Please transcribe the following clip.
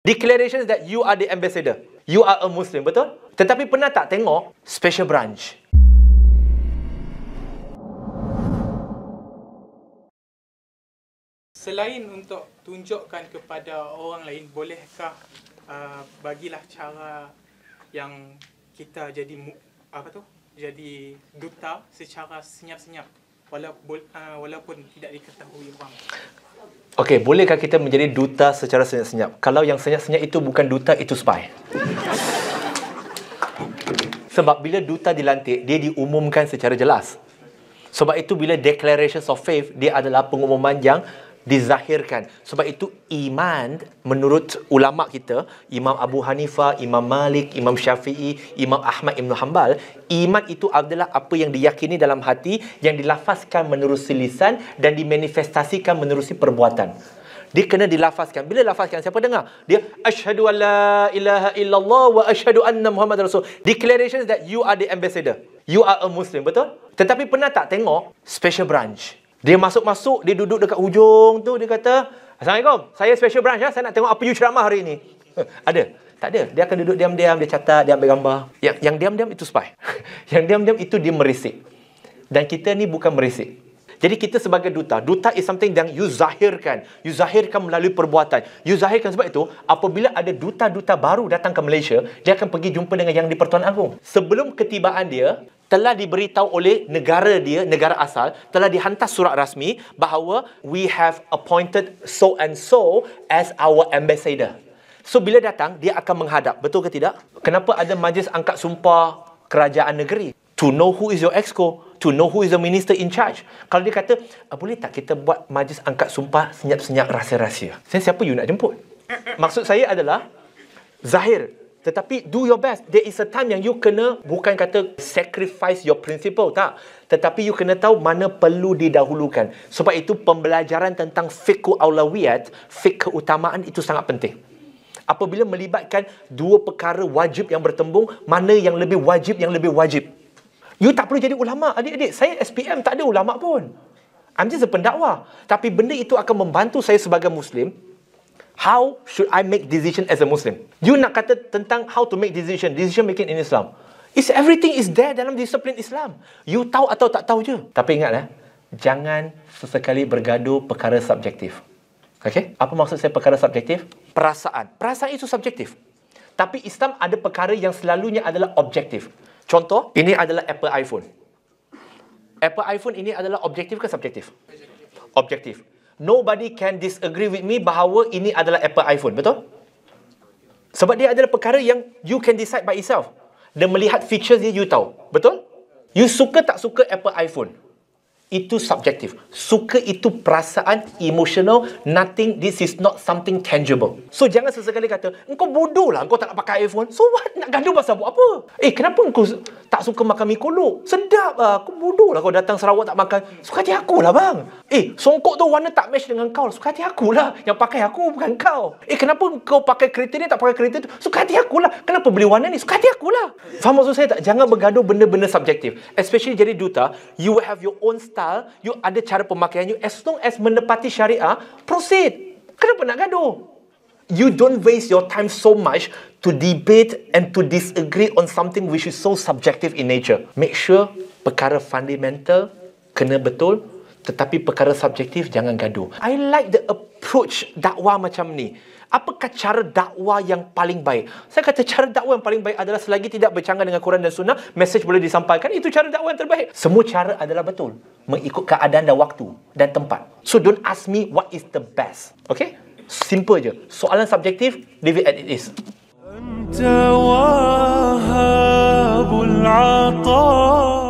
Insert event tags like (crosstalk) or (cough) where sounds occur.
declaration that you are the ambassador. You are a Muslim, betul? Tetapi pernah tak tengok special branch? Selain untuk tunjukkan kepada orang lain, bolehkah uh, bagilah cara yang kita jadi apa tu? Jadi duta secara senyap-senyap walaupun, uh, ah, walaupun tidak diketahui orang. Okey, bolehkah kita menjadi duta secara senyap-senyap? Kalau yang senyap-senyap itu bukan duta, itu spy. Sebab bila duta dilantik, dia diumumkan secara jelas. Sebab itu bila declarations of faith, dia adalah pengumuman yang dizahirkan. Sebab itu iman menurut ulama kita, Imam Abu Hanifa, Imam Malik, Imam Syafi'i, Imam Ahmad Ibn Hanbal, iman itu adalah apa yang diyakini dalam hati yang dilafazkan menerusi lisan dan dimanifestasikan menerusi perbuatan. Dia kena dilafazkan. Bila lafazkan siapa dengar? Dia asyhadu alla ilaha illallah wa asyhadu anna muhammad rasul. Declarations that you are the ambassador. You are a Muslim, betul? Tetapi pernah tak tengok special branch? Dia masuk-masuk, dia duduk dekat hujung tu, dia kata, Assalamualaikum, saya special branch ya, saya nak tengok apa you ceramah hari ni. (laughs) ada? Tak ada. Dia akan duduk diam-diam, dia catat, dia ambil gambar. Yang diam-diam itu spy. (laughs) yang diam-diam itu dia merisik. Dan kita ni bukan merisik. Jadi kita sebagai duta, duta is something yang you zahirkan. You zahirkan melalui perbuatan. You zahirkan sebab itu, apabila ada duta-duta baru datang ke Malaysia, dia akan pergi jumpa dengan yang di Pertuan agung. Sebelum ketibaan dia, telah diberitahu oleh negara dia, negara asal, telah dihantar surat rasmi bahawa we have appointed so and so as our ambassador. So bila datang, dia akan menghadap. Betul ke tidak? Kenapa ada majlis angkat sumpah kerajaan negeri? To know who is your exco, to know who is the minister in charge. Kalau dia kata, ah, boleh tak kita buat majlis angkat sumpah senyap-senyap rahsia-rahsia? Saya siapa you nak jemput? Maksud saya adalah, Zahir, tetapi do your best. There is a time yang you kena bukan kata sacrifice your principle. Tak. Tetapi you kena tahu mana perlu didahulukan. Sebab itu pembelajaran tentang fiqh awlawiyat, fiqh keutamaan itu sangat penting. Apabila melibatkan dua perkara wajib yang bertembung, mana yang lebih wajib yang lebih wajib. You tak perlu jadi ulama, adik-adik. Saya SPM tak ada ulama pun. I'm just a pendakwa. Tapi benda itu akan membantu saya sebagai Muslim How should I make decision as a Muslim? You nak kata tentang how to make decision, decision making in Islam. It's everything is there dalam disiplin Islam. You tahu atau tak tahu je. Tapi ingat eh, jangan sesekali bergaduh perkara subjektif. Okay? Apa maksud saya perkara subjektif? Perasaan. Perasaan itu subjektif. Tapi Islam ada perkara yang selalunya adalah objektif. Contoh, ini adalah Apple iPhone. Apple iPhone ini adalah objektif ke subjektif? objektif nobody can disagree with me bahawa ini adalah Apple iPhone, betul? Sebab dia adalah perkara yang you can decide by itself. Dan melihat features dia, you tahu. Betul? You suka tak suka Apple iPhone? Itu subjektif. Suka itu perasaan emotional. Nothing, this is not something tangible. So, jangan sesekali kata, engkau bodoh lah, engkau tak nak pakai iPhone. So, what? Nak gaduh pasal buat apa? Eh, kenapa engkau tak suka makan mie kolok. Sedap lah. Aku bodoh lah kau datang Sarawak tak makan. Suka hati aku lah bang. Eh, songkok tu warna tak match dengan kau. Suka hati aku lah. Yang pakai aku bukan kau. Eh, kenapa kau pakai kereta ni tak pakai kereta tu? Suka hati aku lah. Kenapa beli warna ni? Suka hati aku lah. Faham maksud saya tak? Jangan bergaduh benda-benda subjektif. Especially jadi duta, you will have your own style. You ada cara pemakaian you. As long as menepati syariah, proceed. Kenapa nak gaduh? you don't waste your time so much to debate and to disagree on something which is so subjective in nature. Make sure perkara fundamental kena betul, tetapi perkara subjektif jangan gaduh. I like the approach dakwah macam ni. Apakah cara dakwah yang paling baik? Saya kata cara dakwah yang paling baik adalah selagi tidak bercanggah dengan Quran dan Sunnah, message boleh disampaikan. Itu cara dakwah yang terbaik. Semua cara adalah betul. Mengikut keadaan dan waktu dan tempat. So don't ask me what is the best. Okay? simple je. Soalan subjektif, leave it as it is.